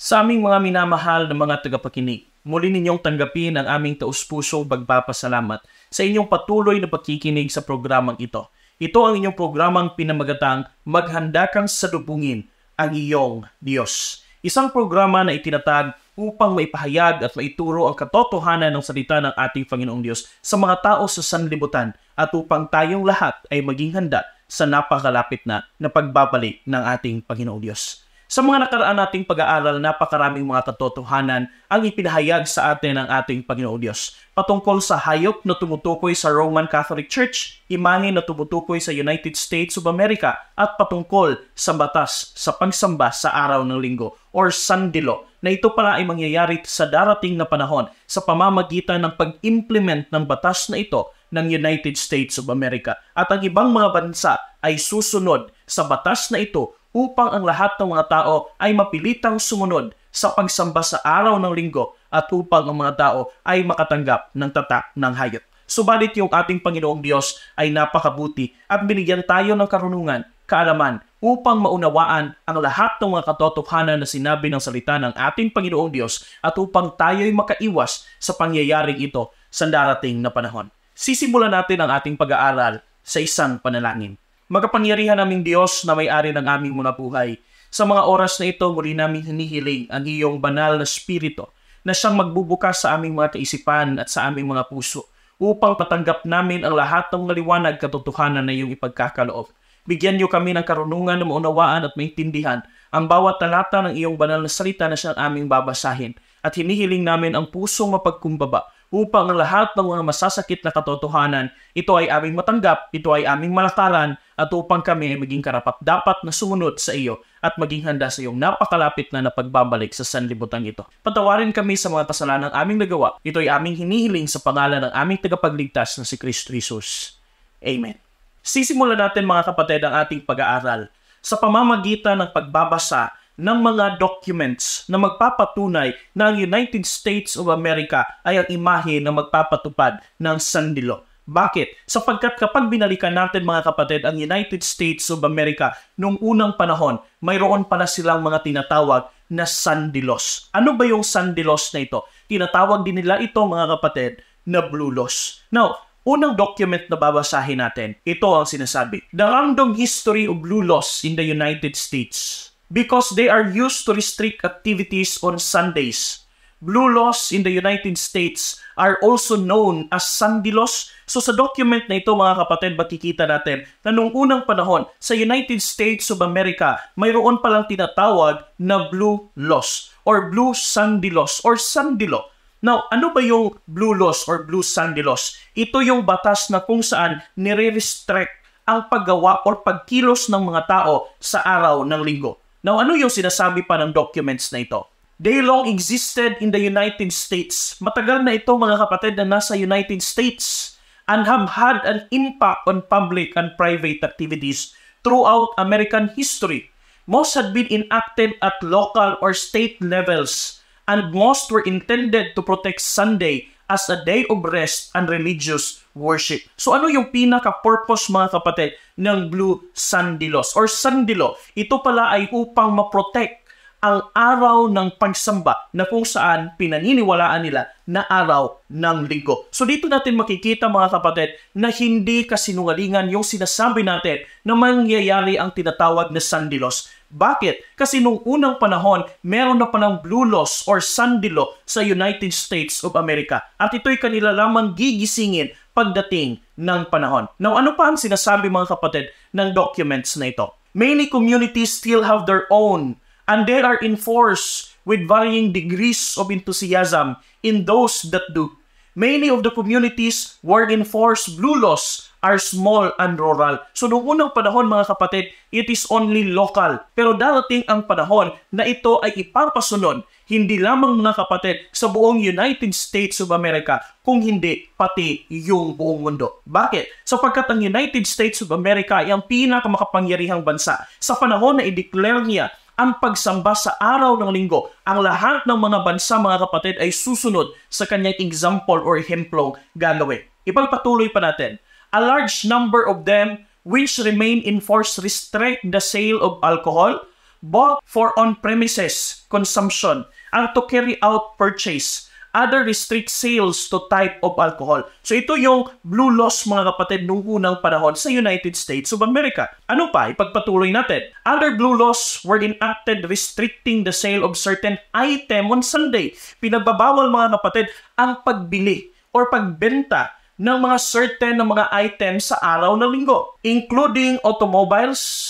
Sa aming mga minamahal na mga tagapakinig, muli ninyong tanggapin ang aming taus-puso pagpapasalamat sa inyong patuloy na pakikinig sa programang ito. Ito ang inyong programang pinamagatang Maghanda kang sadubungin ang iyong Diyos. Isang programa na itinatag upang maipahayag at maituro ang katotohanan ng salita ng ating Panginoong Diyos sa mga tao sa sanlibutan at upang tayong lahat ay maging handa sa napakalapit na na pagbabalik ng ating Panginoong Diyos. Sa mga nakaraan nating pag-aaral, napakaraming mga katotohanan ang ipinahayag sa atin ng ating Panginoon Diyos. Patungkol sa hayop na tumutukoy sa Roman Catholic Church, imahe na tumutukoy sa United States of America, at patungkol sa batas sa pagsamba sa araw ng linggo or sandilo na ito pala ay mangyayari sa darating na panahon sa pamamagitan ng pag-implement ng batas na ito ng United States of America at ang ibang mga bansa ay susunod sa batas na ito upang ang lahat ng mga tao ay mapilitang sumunod sa pagsamba sa araw ng linggo at upang ang mga tao ay makatanggap ng tatak ng hayop. Subalit yung ating Panginoong Diyos ay napakabuti at binigyan tayo ng karunungan, kaalaman, upang maunawaan ang lahat ng mga katotohanan na sinabi ng salita ng ating Panginoong Diyos at upang tayo'y makaiwas sa pangyayaring ito sa darating na panahon. Sisimulan natin ang ating pag-aaral sa isang panalangin. Magapangyarihan naming Diyos na may-ari ng aming mga buhay. Sa mga oras na ito, muli namin hinihiling ang iyong banal na spirito na siyang magbubukas sa aming mga kaisipan at sa aming mga puso upang patanggap namin ang lahat ng liwanag katotohanan na iyong ipagkakaloob. Bigyan niyo kami ng karunungan na maunawaan at maintindihan ang bawat talata ng iyong banal na salita na siyang aming babasahin at hinihiling namin ang pusong mapagkumbaba upang ang lahat ng mga masasakit na katotohanan, ito ay aming matanggap, ito ay aming malakaran at upang kami ay maging karapat-dapat na sumunod sa iyo at maging handa sa iyong napakalapit na napagbabalik sa sanlibutan ito. Patawarin kami sa mga kasalanan ng aming nagawa. Ito ay aming hinihiling sa pangalan ng aming tagapagligtas na si Kristo Jesus. Amen. Sisimulan natin mga kapatid ang ating pag-aaral sa pamamagitan ng pagbabasa ng mga documents na magpapatunay na ang United States of America ay ang imahe na magpapatupad ng sandilo bakit? Sapagkat kapag binalikan natin mga kapatid ang United States of America nung unang panahon, mayroon pala silang mga tinatawag na sandilos. Ano ba yung sandilos na ito? Tinatawag din nila ito mga kapatid na blue loss. Now, unang document na babasahin natin, ito ang sinasabi. The random history of blue loss in the United States because they are used to restrict activities on Sundays Blue laws in the United States are also known as Sandy laws. So sa document na ito mga kapatid, makikita natin na noong unang panahon sa United States of America, mayroon palang tinatawag na blue laws or blue Sandy laws or Sandy law. Now, ano ba yung blue laws or blue Sandy laws? Ito yung batas na kung saan nire-restrict ang paggawa or pagkilos ng mga tao sa araw ng linggo. Now, ano yung sinasabi pa ng documents na ito? They long existed in the United States. Matagal na ito mga kapatid na nasa United States and have had an impact on public and private activities throughout American history. Most had been enacted at local or state levels and most were intended to protect Sunday as a day of rest and religious worship. So ano yung pinaka-purpose mga kapatid ng Blue Sunday Laws or Sunday Law? Ito pala ay upang maprotect ang araw ng pagsamba na kung saan pinaniniwalaan nila na araw ng linggo. So dito natin makikita mga kapatid na hindi kasinungalingan yung sinasabi natin na mangyayari ang tinatawag na sandilos. Bakit? Kasi nung unang panahon, meron na palang blue loss or sandilo sa United States of America. At ito'y kanila lamang gigisingin pagdating ng panahon. Now ano pa ang sinasabi mga kapatid ng documents na ito? Many communities still have their own and they are enforced with varying degrees of enthusiasm in those that do. Many of the communities where enforced blue laws are small and rural. So noong unang panahon mga kapatid, it is only local. Pero darating ang panahon na ito ay ipapasunod hindi lamang mga kapatid sa buong United States of America, kung hindi pati yung buong mundo. Bakit? Sapagkat ang United States of America ay ang pinakamakapangyarihang bansa. Sa panahon na i-declare niya ang pagsamba sa araw ng linggo. Ang lahat ng mga bansa, mga kapatid, ay susunod sa kanyang example or hemplong gagawin. Ipagpatuloy pa natin. A large number of them which remain in force restrict the sale of alcohol, both for on-premises consumption and to carry out purchase Other restrict sales to type of alcohol. So ito yung blue laws mga kapatid nung unang panahon sa United States of America. Ano pa? Ipagpatuloy natin. Other blue laws were enacted restricting the sale of certain item on Sunday. Pinagbabawal mga kapatid ang pagbili or pagbenta ng mga certain na mga items sa araw na linggo, including automobiles.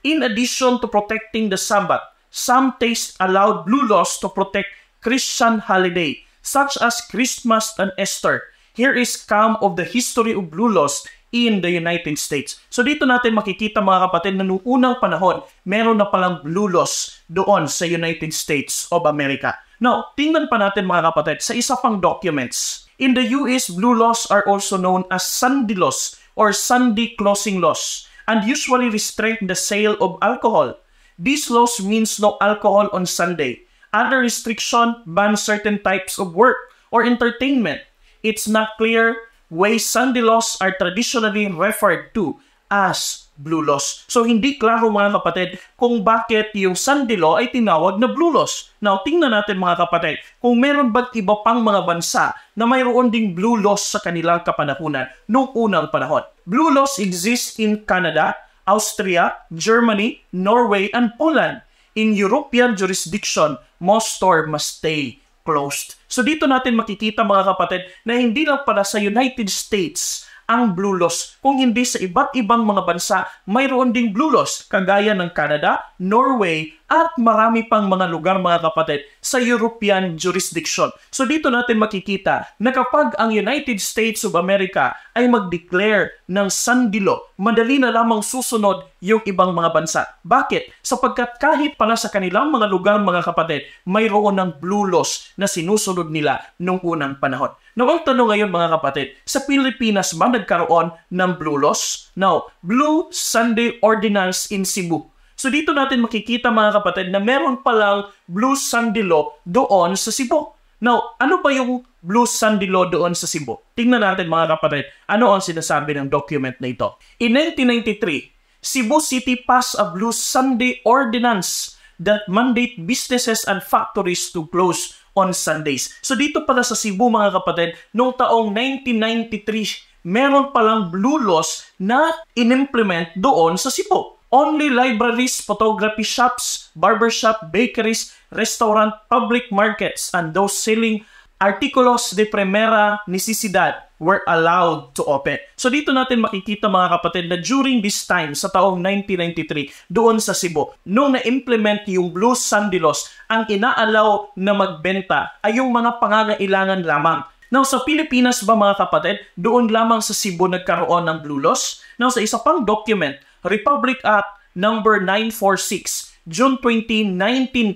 In addition to protecting the Sabbath, some states allowed blue laws to protect Christian holiday such as Christmas and Easter. Here is come of the history of blue laws in the United States. So dito natin makikita mga kapatid na noong unang panahon, meron na palang blue laws doon sa United States of America. Now, tingnan pa natin mga kapatid sa isa pang documents. In the US, blue laws are also known as Sunday laws or Sunday closing laws and usually restrict the sale of alcohol. These laws means no alcohol on Sunday other restriction ban certain types of work or entertainment. It's not clear why Sunday laws are traditionally referred to as blue laws. So hindi klaro mga kapatid kung bakit yung Sunday law ay tinawag na blue laws. Now tingnan natin mga kapatid kung meron ba't iba pang mga bansa na mayroon ding blue laws sa kanilang kapanahunan noong unang panahon. Blue laws exist in Canada, Austria, Germany, Norway, and Poland in European jurisdiction, most store must stay closed. So dito natin makikita mga kapatid na hindi lang pala sa United States ang blue laws. Kung hindi sa iba't ibang mga bansa, mayroon ding blue laws kagaya ng Canada, Norway, at marami pang mga lugar mga kapatid sa European jurisdiction. So dito natin makikita na kapag ang United States of America ay mag-declare ng sandilo, madali na lamang susunod yung ibang mga bansa. Bakit? Sapagkat kahit pala sa kanilang mga lugar mga kapatid, mayroon ng blue laws na sinusunod nila noong unang panahon. Now ang tanong ngayon mga kapatid, sa Pilipinas ba nagkaroon ng blue laws? Now, Blue Sunday Ordinance in Cebu So dito natin makikita mga kapatid na meron palang Blue Sandilo doon sa Cebu. Now, ano ba yung Blue Sandilo doon sa Cebu? Tingnan natin mga kapatid, ano ang sinasabi ng document na ito. In 1993, Cebu City passed a Blue Sunday Ordinance that mandate businesses and factories to close on Sundays. So dito pala sa Cebu mga kapatid, noong taong 1993, meron palang blue laws na inimplement doon sa Cebu. Only libraries, photography shops, barbershop, bakeries, restaurant, public markets, and those selling articulos de primera necesidad were allowed to open. So dito natin makikita mga kapatid na during this time sa taong 1993 doon sa Cebu, nung na-implement yung Blue Sandilos, ang inaalaw na magbenta ay yung mga pangangailangan lamang. Now sa Pilipinas ba mga kapatid, doon lamang sa Cebu nagkaroon ng Blue Laws? Now sa isa pang document Republic Act number 946 June 20,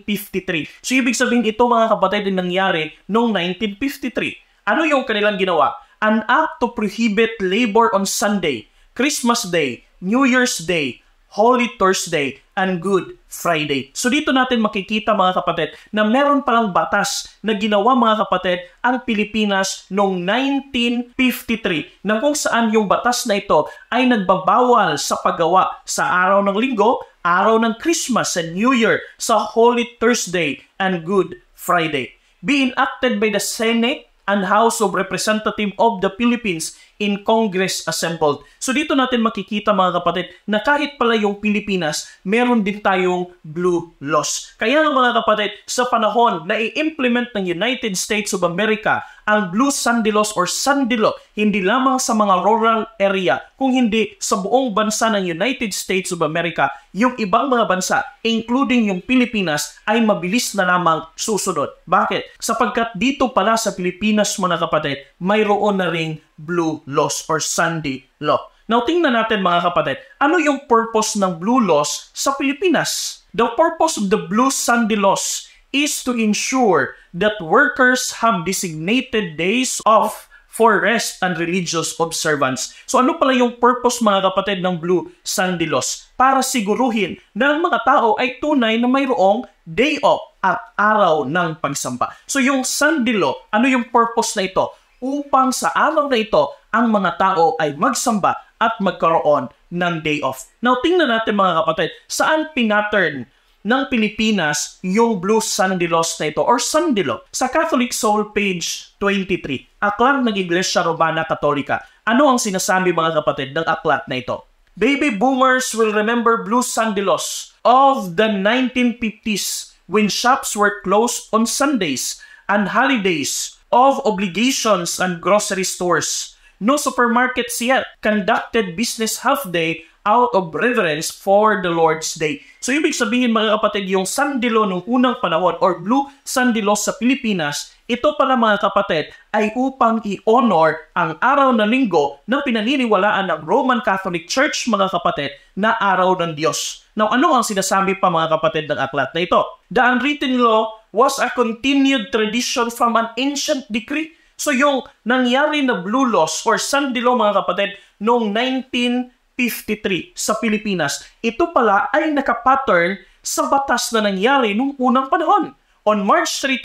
1953. So ibig sabihin ito mga kapatid ay nangyari noong 1953. Ano yung kanilang ginawa? An act to prohibit labor on Sunday, Christmas Day, New Year's Day, Holy Thursday and Good Friday. So dito natin makikita mga kapatid na meron palang batas na ginawa mga kapatid ang Pilipinas noong 1953 na kung saan yung batas na ito ay nagbabawal sa paggawa sa araw ng linggo, araw ng Christmas and New Year, sa Holy Thursday and Good Friday. Be enacted by the Senate and House of Representative of the Philippines in Congress assembled. So dito natin makikita mga kapatid na kahit pala yung Pilipinas, meron din tayong blue laws. Kaya mga kapatid, sa panahon na i-implement ng United States of America ang Blue Sandilos or Sandilo hindi lamang sa mga rural area, kung hindi sa buong bansa ng United States of America, yung ibang mga bansa, including yung Pilipinas, ay mabilis na lamang susunod. Bakit? Sapagkat dito pala sa Pilipinas, mga kapatid, mayroon na ring Blue Laws or Sandy Law. Now, tingnan natin mga kapatid, ano yung purpose ng Blue Laws sa Pilipinas? The purpose of the Blue Sandy Laws is to ensure that workers have designated days off for rest and religious observance. So ano pala yung purpose mga kapatid ng Blue Sunday Laws? Para siguruhin na ang mga tao ay tunay na mayroong day off at araw ng pagsamba. So yung Sunday Law, ano yung purpose na ito? Upang sa araw na ito, ang mga tao ay magsamba at magkaroon ng day off. Now tingnan natin mga kapatid, saan pinattern ng Pilipinas yung Blue Sandilos na ito or Sandilo. Sa Catholic Soul page 23, aklat ng Iglesia Romana Katolika. Ano ang sinasabi mga kapatid ng aklat na ito? Baby boomers will remember Blue Sandilos of the 1950s when shops were closed on Sundays and holidays of obligations and grocery stores. No supermarkets yet conducted business half day out of reverence for the Lord's Day. So ibig sabihin mga kapatid, yung sandilo ng unang panahon or blue sandilo sa Pilipinas, ito pala mga kapatid ay upang i-honor ang araw na linggo ng pinaniniwalaan ng Roman Catholic Church mga kapatid na araw ng Diyos. Now ano ang sinasabi pa mga kapatid ng aklat na ito? The unwritten law was a continued tradition from an ancient decree So yung nangyari na blue loss or sandilo mga kapatid noong 19 53 sa Pilipinas. Ito pala ay nakapattern sa batas na nangyari nung unang panahon. On March 3,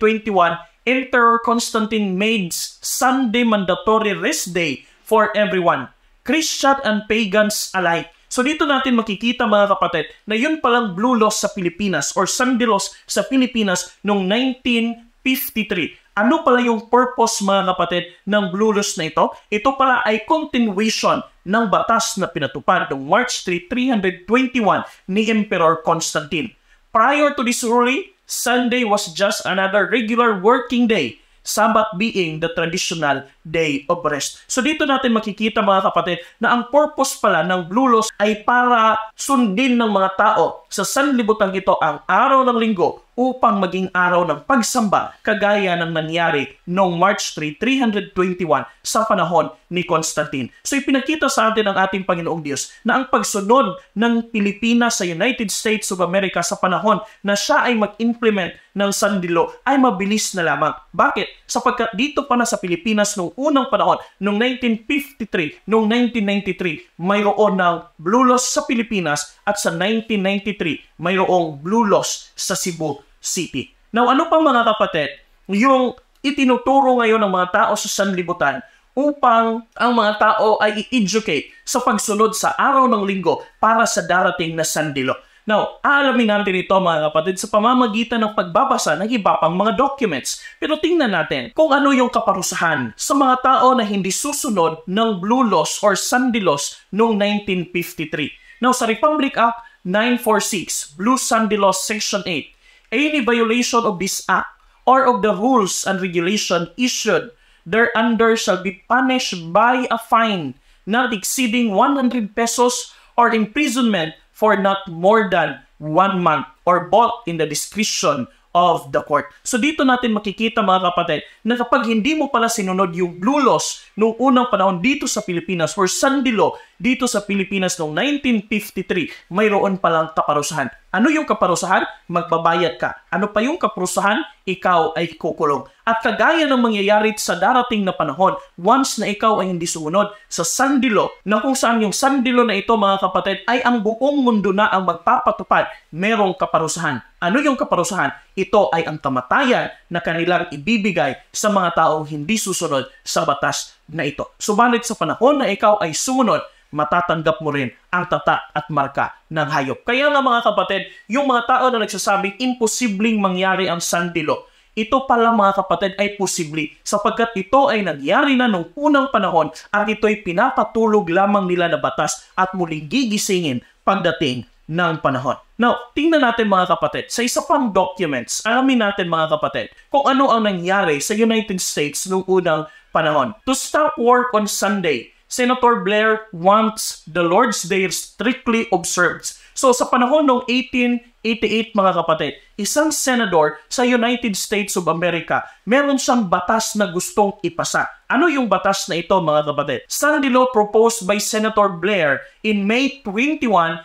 321, Emperor Constantine made Sunday mandatory rest day for everyone, Christian and pagans alike. So dito natin makikita mga kapatid na yun palang blue laws sa Pilipinas or Sunday laws sa Pilipinas noong 1953. Ano pala yung purpose mga kapatid ng Blue Laws na ito? Ito pala ay continuation ng batas na pinatupad noong March 3, 321 ni Emperor Constantine. Prior to this ruling, Sunday was just another regular working day Sabbath being the traditional day of rest. So dito natin makikita mga kapatid na ang purpose pala ng Blue Laws ay para sundin ng mga tao sa sanlibutan ito ang araw ng linggo upang maging araw ng pagsamba kagaya ng nangyari noong March 3, 321 sa panahon ni Constantine. So ipinakita sa atin ng ating Panginoong Diyos na ang pagsunod ng Pilipinas sa United States of America sa panahon na siya ay mag-implement ng sandilo ay mabilis na lamang. Bakit? Sapagkat dito pa na sa Pilipinas noong unang panahon, noong 1953, noong 1993, mayroon ng Blue Loss sa Pilipinas at sa 1993, mayroong Blue Loss sa Cebu. City. Now ano pang mga kapatid, yung itinuturo ngayon ng mga tao sa sanlibutan upang ang mga tao ay i-educate sa pagsunod sa araw ng linggo para sa darating na sandilo. Now, aalamin natin ito mga kapatid sa pamamagitan ng pagbabasa ng iba pang mga documents. Pero tingnan natin kung ano yung kaparusahan sa mga tao na hindi susunod ng Blue Laws or Sunday Laws noong 1953. Now, sa Republic Act 946, Blue Sunday Laws Section 8, any violation of this act or of the rules and regulation issued thereunder shall be punished by a fine not exceeding 100 pesos or imprisonment for not more than one month or both in the discretion of the court. So dito natin makikita mga kapatid na kapag hindi mo pala sinunod yung blue laws noong unang panahon dito sa Pilipinas or Sandilo dito sa Pilipinas noong 1953, mayroon palang kaparusahan. Ano yung kaparusahan? Magbabayad ka. Ano pa yung kaparusahan? Ikaw ay kukulong. At kagaya ng mangyayari sa darating na panahon, once na ikaw ay hindi sumunod sa sandilo, na kung saan yung sandilo na ito mga kapatid ay ang buong mundo na ang magpapatupad, merong kaparusahan. Ano yung kaparusahan? Ito ay ang kamatayan na kanilang ibibigay sa mga taong hindi susunod sa batas na ito. Subalit sa panahon na ikaw ay sumunod, matatanggap mo rin ang tata at marka ng hayop. Kaya nga mga kapatid, yung mga tao na nagsasabing imposibleng mangyari ang sandilo, ito pala mga kapatid ay posible sapagkat ito ay nangyari na noong unang panahon at ito ay pinapatulog lamang nila na batas at muling gigisingin pagdating ng panahon. Now, tingnan natin mga kapatid, sa isa pang documents, alamin natin mga kapatid kung ano ang nangyari sa United States noong unang panahon. To stop work on Sunday Senator Blair wants the Lord's Day strictly observed. So sa panahon noong 1888 mga kapatid, isang senador sa United States of America, meron siyang batas na gustong ipasa. Ano yung batas na ito mga kapatid? Sunday law proposed by Senator Blair in May 21,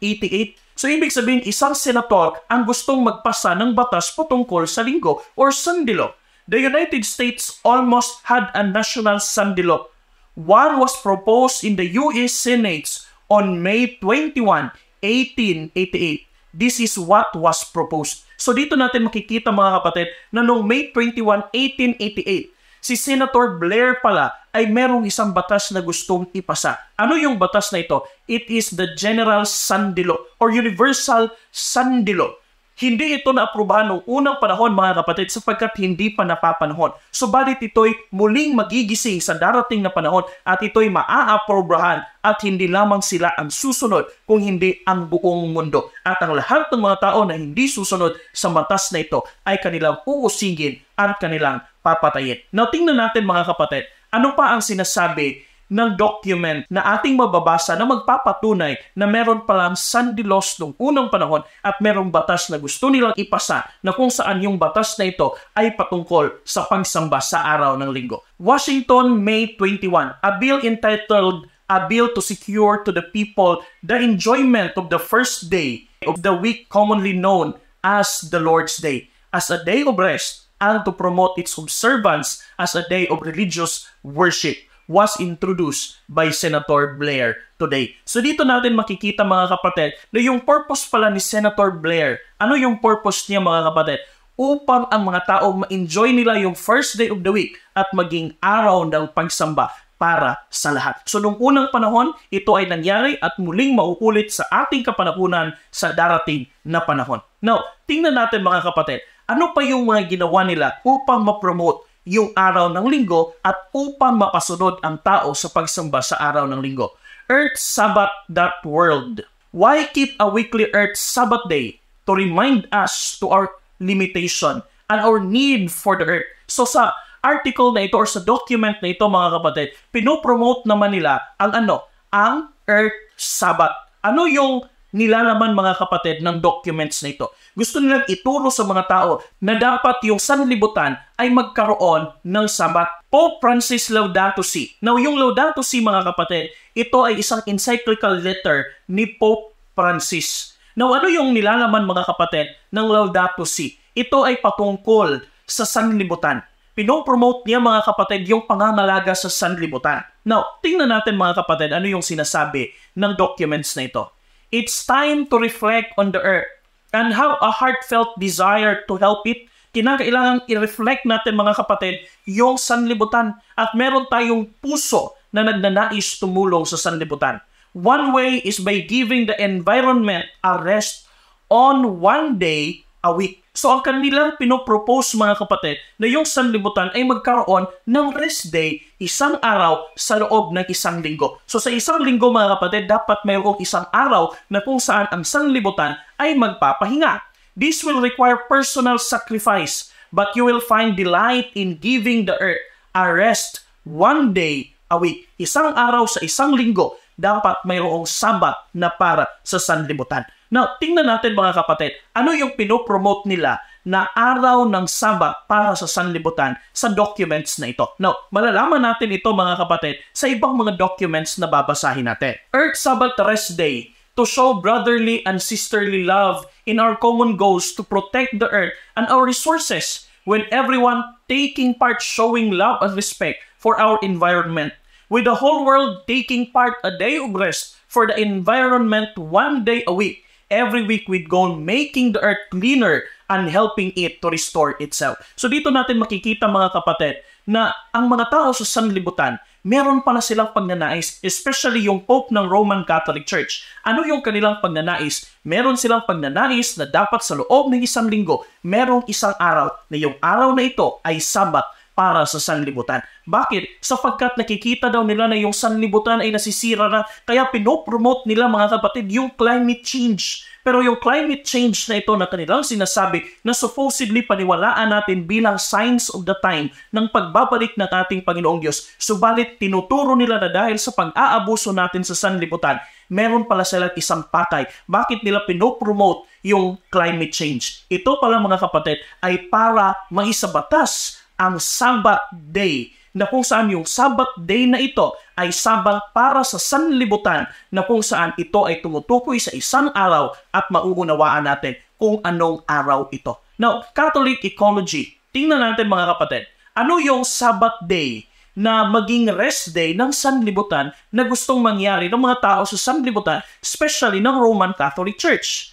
1888 So ibig sabihin isang senator ang gustong magpasa ng batas patungkol sa linggo or Sunday law. The United States almost had a national Sunday law One was proposed in the U.S. Senate on May 21, 1888. This is what was proposed. So dito natin makikita mga kapatid na noong May 21, 1888, si Senator Blair pala ay merong isang batas na gustong ipasa. Ano yung batas na ito? It is the General Sandilo or Universal Sandilo. Hindi ito naaprubahan noong unang panahon mga kapatid sapagkat hindi pa napapanahon. Subalit ito'y muling magigising sa darating na panahon at ito'y maaaprubahan at hindi lamang sila ang susunod kung hindi ang buong mundo. At ang lahat ng mga tao na hindi susunod sa batas na ito ay kanilang uusigin at kanilang papatayin. Now tingnan natin mga kapatid, ano pa ang sinasabi ng document na ating mababasa na magpapatunay na meron palang Sunday laws noong unang panahon at merong batas na gusto nilang ipasa na kung saan yung batas na ito ay patungkol sa pagsamba sa araw ng linggo. Washington, May 21, a bill entitled A Bill to Secure to the People the Enjoyment of the First Day of the Week commonly known as the Lord's Day, as a day of rest and to promote its observance as a day of religious worship was introduced by Senator Blair today. So dito natin makikita mga kapatid na yung purpose pala ni Senator Blair, ano yung purpose niya mga kapatid? upang ang mga tao ma-enjoy nila yung first day of the week at maging araw ng pagsamba para sa lahat. So nung unang panahon, ito ay nangyari at muling mauulit sa ating kapanahunan sa darating na panahon. Now, tingnan natin mga kapatid, ano pa yung mga ginawa nila upang ma-promote yung araw ng linggo at upang mapasunod ang tao sa pagsamba sa araw ng linggo. Earth Sabbath.world Why keep a weekly Earth Sabbath day? To remind us to our limitation and our need for the Earth. So sa article na ito or sa document na ito mga kapatid, pinopromote naman nila ang ano? Ang Earth Sabbath. Ano yung nilalaman mga kapatid ng documents na ito. Gusto nilang ituro sa mga tao na dapat yung sanlibutan ay magkaroon ng sabat. Pope Francis Laudato Si. Now, yung Laudato Si mga kapatid, ito ay isang encyclical letter ni Pope Francis. Now, ano yung nilalaman mga kapatid ng Laudato Si? Ito ay patungkol sa sanlibutan. Pinopromote niya mga kapatid yung pangangalaga sa sanlibutan. Now, tingnan natin mga kapatid ano yung sinasabi ng documents na ito. It's time to reflect on the earth and have a heartfelt desire to help it. Kinakailangan i-reflect natin mga kapatid yung sanlibutan at meron tayong puso na nagnanais tumulong sa sanlibutan. One way is by giving the environment a rest on one day a week. So ang kanilang pinopropose mga kapatid na yung sanlibutan ay magkaroon ng rest day isang araw sa loob ng isang linggo. So sa isang linggo mga kapatid, dapat mayroong isang araw na kung saan ang sanlibutan ay magpapahinga. This will require personal sacrifice, but you will find delight in giving the earth a rest one day a week, isang araw sa isang linggo dapat mayroong sabat na para sa sanlibutan. Now, tingnan natin mga kapatid, ano yung pinopromote nila na araw ng Sabat para sa sanlibutan sa documents na ito. Now, malalaman natin ito mga kapatid sa ibang mga documents na babasahin natin. Earth Sabbath Rest Day to show brotherly and sisterly love in our common goals to protect the earth and our resources when everyone taking part showing love and respect for our environment with the whole world taking part a day of rest for the environment one day a week. Every week we'd go making the earth cleaner and helping it to restore itself. So dito natin makikita mga kapatid na ang mga tao sa sanlibutan, meron pala silang pagnanais, especially yung Pope ng Roman Catholic Church. Ano yung kanilang pagnanais? Meron silang pagnanais na dapat sa loob ng isang linggo, merong isang araw na yung araw na ito ay Sabat para sa sanlibutan. Bakit? Sapagkat nakikita daw nila na yung sanlibutan ay nasisira na kaya pinopromote nila mga kapatid yung climate change. Pero yung climate change na ito na kanilang sinasabi na supposedly paniwalaan natin bilang signs of the time ng pagbabalik ng ating Panginoong Diyos. Subalit tinuturo nila na dahil sa pag-aabuso natin sa sanlibutan, meron pala sila isang patay. Bakit nila pinopromote yung climate change? Ito pala mga kapatid ay para maisabatas ang Sabbath day na kung saan yung Sabbath day na ito ay Sabbath para sa sanlibutan na kung saan ito ay tumutukoy sa isang araw at mauunawaan natin kung anong araw ito. Now, Catholic ecology, tingnan natin mga kapatid, ano yung Sabbath day na maging rest day ng sanlibutan na gustong mangyari ng mga tao sa sanlibutan, especially ng Roman Catholic Church.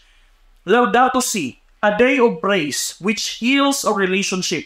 Laudato Si, a day of praise which heals a relationship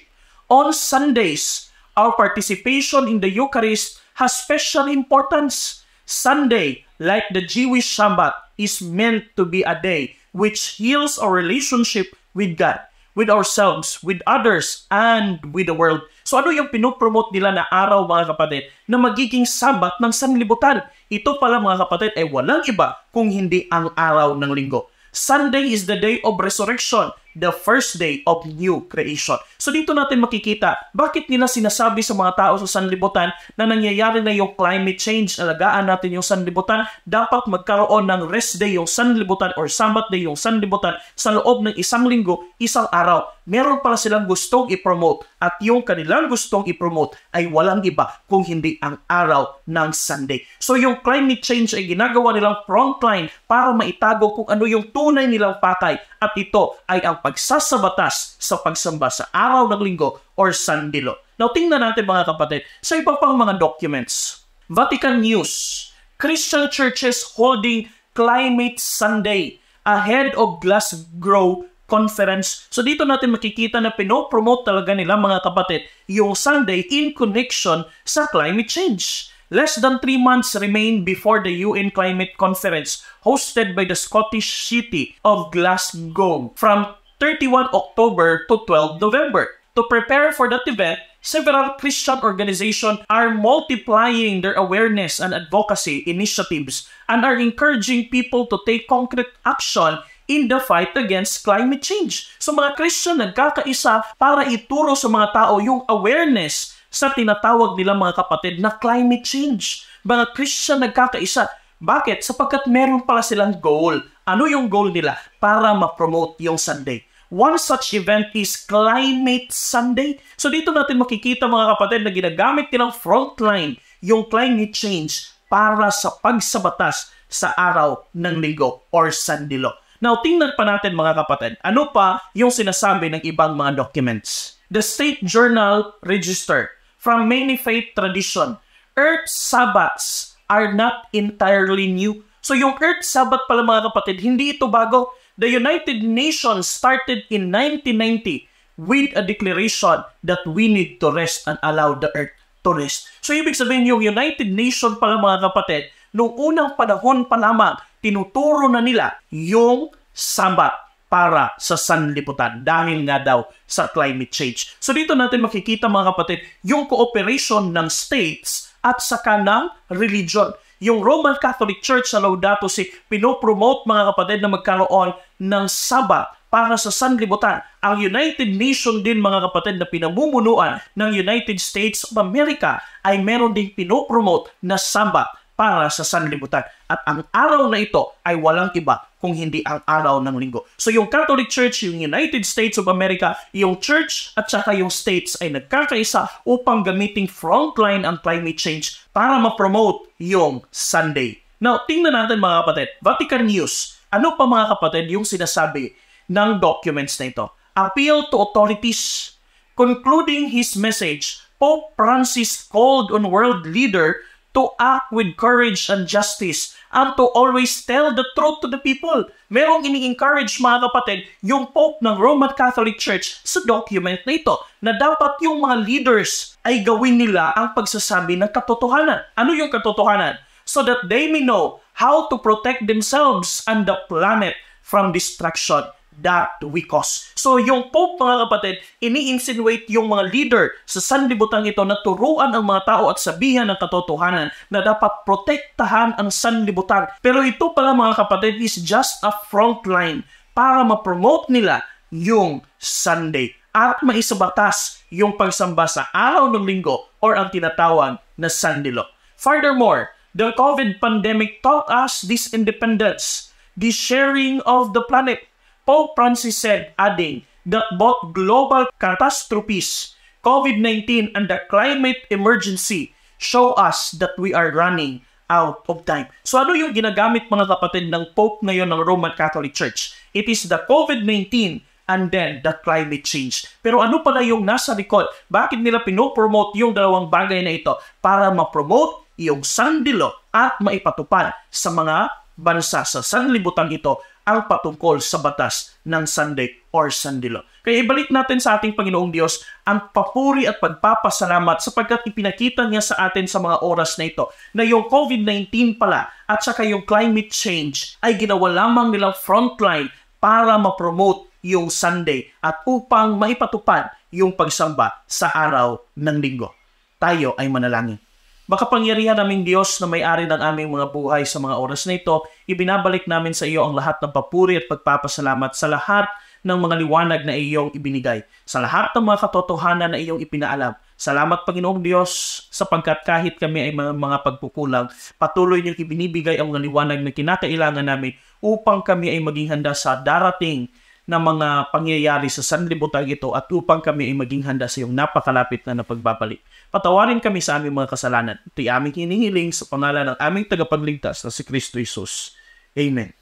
On Sundays, our participation in the Eucharist has special importance. Sunday, like the Jewish Shabbat, is meant to be a day which heals our relationship with God, with ourselves, with others, and with the world. So ano yung pinopromote nila na araw mga kapatid na magiging sabat ng sanlibutan? Ito pala mga kapatid ay walang iba kung hindi ang araw ng linggo. Sunday is the day of resurrection the first day of new creation. So dito natin makikita, bakit nila sinasabi sa mga tao sa sanlibutan na nangyayari na yung climate change, alagaan natin yung sanlibutan, dapat magkaroon ng rest day yung sanlibutan or Sabbath day yung sanlibutan sa loob ng isang linggo, isang araw. Meron pala silang gustong ipromote at yung kanilang gustong ipromote ay walang iba kung hindi ang araw ng Sunday. So yung climate change ay ginagawa nilang frontline para maitago kung ano yung tunay nilang patay at ito ay ang pagsasabatas sa pagsamba sa araw ng linggo or sandilo. Now, tingnan natin mga kapatid sa iba pang mga documents. Vatican News, Christian churches holding Climate Sunday ahead of Glasgow Conference. So dito natin makikita na pinopromote talaga nila mga kapatid yung Sunday in connection sa climate change. Less than 3 months remain before the UN Climate Conference hosted by the Scottish city of Glasgow from 31 October to 12 November. To prepare for that event, several Christian organizations are multiplying their awareness and advocacy initiatives and are encouraging people to take concrete action in the fight against climate change. So mga Christian, nagkakaisa para ituro sa mga tao yung awareness sa tinatawag nila mga kapatid na climate change. Mga Christian, nagkakaisa. Bakit? Sapagkat meron pala silang goal. Ano yung goal nila? Para ma-promote yung Sunday. One such event is Climate Sunday. So dito natin makikita mga kapatid na ginagamit nilang frontline yung climate change para sa pagsabatas sa araw ng Ligo or sandilo. Now, tingnan pa natin mga kapatid, ano pa yung sinasabi ng ibang mga documents. The State Journal Register from many faith tradition, Earth Sabbats are not entirely new. So yung Earth Sabbath pala mga kapatid, hindi ito bago. The United Nations started in 1990 with a declaration that we need to rest and allow the earth to rest. So ibig sabihin yung United Nations pala mga kapatid, noong unang panahon pa lamang, tinuturo na nila yung samba para sa sanlibutan dahil nga daw sa climate change. So dito natin makikita mga kapatid, yung cooperation ng states at saka ng religion. Yung Roman Catholic Church sa Laudato Si pinopromote mga kapatid na magkaroon ng Sabat para sa sanlibutan. Ang United Nation din mga kapatid na pinamumunuan ng United States of America ay meron ding pinopromote na Sabat para sa sanlibutan. At ang araw na ito ay walang iba kung hindi ang araw ng linggo. So yung Catholic Church, yung United States of America, yung church at saka yung states ay nagkakaisa upang gamitin frontline ang climate change para ma-promote yung Sunday. Now, tingnan natin mga kapatid, Vatican News. Ano pa mga kapatid yung sinasabi ng documents na ito? Appeal to authorities. Concluding his message, Pope Francis called on world leader to act with courage and justice and to always tell the truth to the people. Merong ini-encourage mga kapatid yung Pope ng Roman Catholic Church sa document na ito na dapat yung mga leaders ay gawin nila ang pagsasabi ng katotohanan. Ano yung katotohanan? So that they may know how to protect themselves and the planet from destruction that we cause. So yung Pope mga kapatid, ini-insinuate yung mga leader sa sanlibutan ito na turuan ang mga tao at sabihan ng katotohanan na dapat protektahan ang sanlibutan. Pero ito pala mga kapatid is just a front line para ma-promote nila yung Sunday at maisabatas yung pagsamba sa araw ng linggo or ang tinatawag na Sunday Law. Furthermore, the COVID pandemic taught us this independence, the sharing of the planet, Pope Francis said, adding that both global catastrophes, COVID-19 and the climate emergency show us that we are running out of time. So ano yung ginagamit mga kapatid ng Pope ngayon ng Roman Catholic Church? It is the COVID-19 and then the climate change. Pero ano pala yung nasa recall? Bakit nila pinopromote yung dalawang bagay na ito? Para ma-promote yung sandilo at maipatupad sa mga bansa sa sanlibutan ito ang patungkol sa batas ng Sunday or Sunday law. Kaya ibalik natin sa ating Panginoong Diyos ang papuri at pagpapasalamat sapagkat ipinakita niya sa atin sa mga oras na ito na yung COVID-19 pala at saka yung climate change ay ginawa lamang nilang frontline para ma-promote yung Sunday at upang maipatupad yung pagsamba sa araw ng linggo. Tayo ay manalangin. Baka Makapangyarihan naming Diyos na may-ari ng aming mga buhay sa mga oras na ito, ibinabalik namin sa iyo ang lahat ng papuri at pagpapasalamat sa lahat ng mga liwanag na iyong ibinigay, sa lahat ng mga katotohanan na iyong ipinaalam. Salamat Panginoong Diyos sapagkat kahit kami ay mga, mga pagkukulang, patuloy niyong ibinibigay ang mga liwanag na kinakailangan namin upang kami ay maging handa sa darating ng mga pangyayari sa sanlibutan ito at upang kami ay maging handa sa iyong napakalapit na napagbabalik. Patawarin kami sa aming mga kasalanan. Ito'y aming hinihiling sa pangalan ng aming tagapagligtas na si Kristo Jesus. Amen.